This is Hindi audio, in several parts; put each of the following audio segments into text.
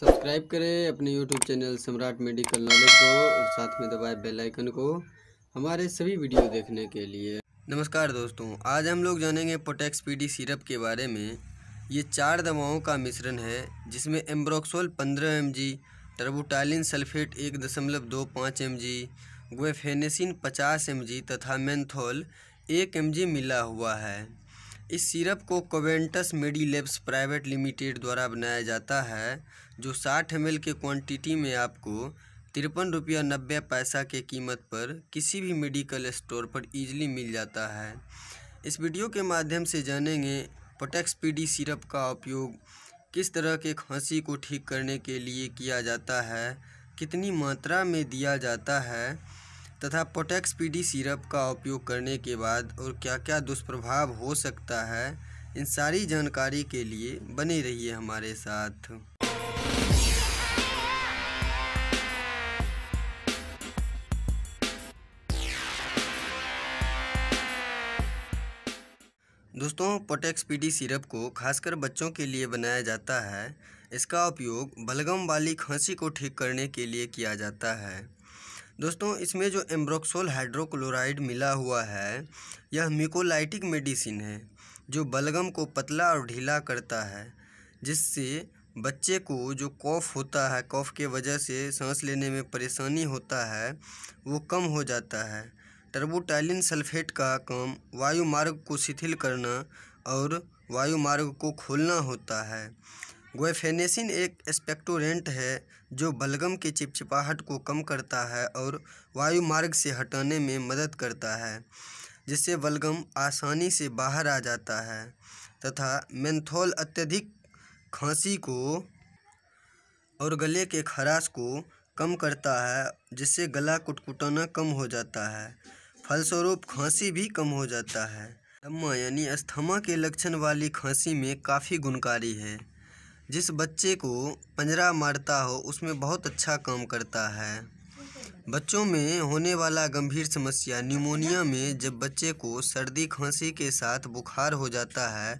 सब्सक्राइब करें अपने YouTube channel Samrat medical knowledge को और साथ में दबाए बेल आइकन को हमारे सभी वीडियो देखने के लिए नमस्कार दोस्तों आज हम लोग जानेंगे पोटेक्स पीडी सिरप के बारे में ये चार दवाओं का मिश्रण है जिसमें एम्ब्रोक्सोल पंद्रह एम जी टर्बोटालिन सल्फेट एक दशमलव दो पाँच एम जी ग्वेफेनेसिन पचास एम जी तथा मैंथोल एक एम जी मिला हुआ है इस सिरप को कोवेंटस मेडिलेब्स प्राइवेट लिमिटेड द्वारा बनाया जाता है जो 60 एम के क्वांटिटी में आपको तिरपन रुपया नब्बे पैसा के कीमत पर किसी भी मेडिकल स्टोर पर इजीली मिल जाता है इस वीडियो के माध्यम से जानेंगे पोटेक्स पीडी सिरप का उपयोग किस तरह के खांसी को ठीक करने के लिए किया जाता है कितनी मात्रा में दिया जाता है तथा पोटेक्स पीडी सिरप का उपयोग करने के बाद और क्या क्या दुष्प्रभाव हो सकता है इन सारी जानकारी के लिए बने रहिए हमारे साथ दोस्तों पोटेक्स पीडी सिरप को खासकर बच्चों के लिए बनाया जाता है इसका उपयोग बलगम वाली खांसी को ठीक करने के लिए किया जाता है दोस्तों इसमें जो एम्ब्रोक्सोल हाइड्रोक्लोराइड मिला हुआ है यह मिकोलाइटिक मेडिसिन है जो बलगम को पतला और ढीला करता है जिससे बच्चे को जो कॉफ़ होता है कॉफ़ के वजह से सांस लेने में परेशानी होता है वो कम हो जाता है टर्बोटाइलिन सल्फेट का काम वायु मार्ग को शिथिल करना और वायु मार्ग को खोलना होता है ग्वेफेनेसिन एक स्पेक्टोरेंट है जो बलगम की चिपचिपाहट को कम करता है और वायुमार्ग से हटाने में मदद करता है जिससे बलगम आसानी से बाहर आ जाता है तथा मेंथोल अत्यधिक खांसी को और गले के खराश को कम करता है जिससे गला कुटकुटाना कम हो जाता है फलस्वरूप खांसी भी कम हो जाता है अम्मा यानी अस्थमा के लक्षण वाली खांसी में काफ़ी गुणकारी है जिस बच्चे को पंजरा मारता हो उसमें बहुत अच्छा काम करता है बच्चों में होने वाला गंभीर समस्या न्यूमोनिया में जब बच्चे को सर्दी खांसी के साथ बुखार हो जाता है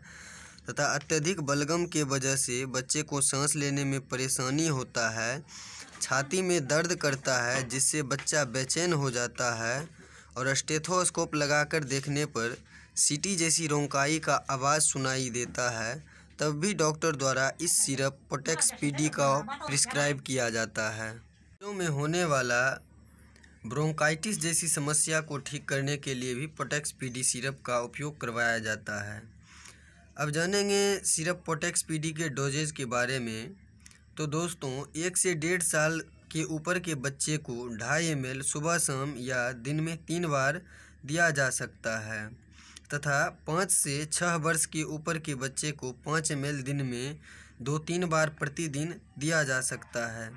तथा अत्यधिक बलगम के वजह से बच्चे को सांस लेने में परेशानी होता है छाती में दर्द करता है जिससे बच्चा बेचैन हो जाता है और स्टेथोस्कोप लगाकर देखने पर सीटी जैसी रोंकाई का आवाज़ सुनाई देता है तब भी डॉक्टर द्वारा इस सिरप पोटेक्स पीडी का प्रिस्क्राइब किया जाता है बच्चों में होने वाला ब्रोंकाइटिस जैसी समस्या को ठीक करने के लिए भी पोटेक्स पीडी सिरप का उपयोग करवाया जाता है अब जानेंगे सिरप पोटेक्स पीडी के डोजेज के बारे में तो दोस्तों एक से डेढ़ साल के ऊपर के बच्चे को ढाई एम सुबह शाम या दिन में तीन बार दिया जा सकता है तथा पाँच से छः वर्ष के ऊपर के बच्चे को पाँच एम दिन में दो तीन बार प्रतिदिन दिया जा सकता है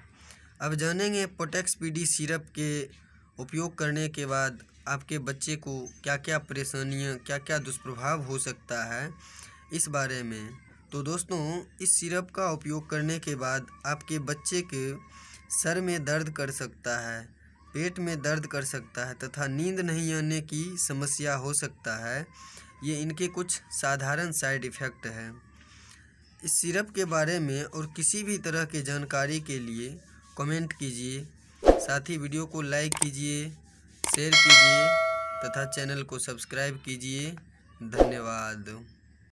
अब जानेंगे पोटेक्स पीडी सिरप के उपयोग करने के बाद आपके बच्चे को क्या क्या परेशानियाँ क्या क्या दुष्प्रभाव हो सकता है इस बारे में तो दोस्तों इस सिरप का उपयोग करने के बाद आपके बच्चे के सर में दर्द कर सकता है पेट में दर्द कर सकता है तथा नींद नहीं आने की समस्या हो सकता है ये इनके कुछ साधारण साइड इफ़ेक्ट हैं इस सिरप के बारे में और किसी भी तरह के जानकारी के लिए कमेंट कीजिए साथ ही वीडियो को लाइक कीजिए शेयर कीजिए तथा चैनल को सब्सक्राइब कीजिए धन्यवाद